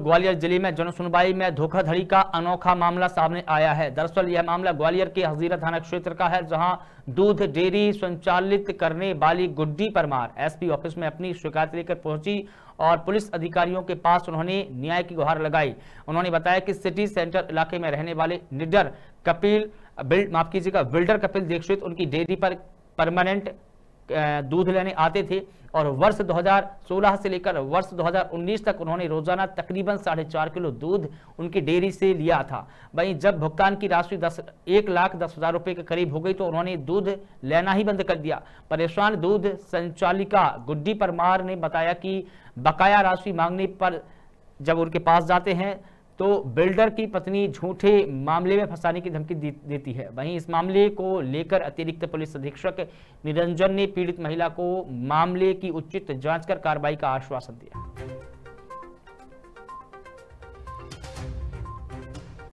ग्वालियर जिले में जनसुनवाई में धोखाधड़ी का अनोखा मामला सामने आया है दरअसल यह मामला ग्वालियर के हजीरा थाना क्षेत्र का है जहां दूध डेयरी संचालित करने वाली गुड्डी परमार एसपी ऑफिस में अपनी शिकायत लेकर पहुंची और पुलिस अधिकारियों के पास उन्होंने न्याय की गुहार लगाई उन्होंने बताया कि सिटी सेंटर इलाके में रहने वाले निडर कपिल बिल्ड माफ कीजिएगा बिल्डर कपिल दीक्षित उनकी डेयरी पर परमानेंट दूध लेने आते थे और वर्ष 2016 से लेकर वर्ष 2019 तक उन्होंने रोजाना तकरीबन साढ़े चार किलो दूध उनकी डेयरी से लिया था वहीं जब भुगतान की राशि दस एक लाख दस हजार रुपये के करीब हो गई तो उन्होंने दूध लेना ही बंद कर दिया परेशान दूध संचालिका गुड्डी परमार ने बताया कि बकाया राशि मांगने पर जब उनके पास जाते हैं तो बिल्डर की पत्नी झूठे मामले में फंसाने की धमकी देती है वहीं इस मामले को लेकर अतिरिक्त पुलिस अधीक्षक निरंजन ने पीड़ित महिला को मामले की उचित जांच कर कार्रवाई का आश्वासन दिया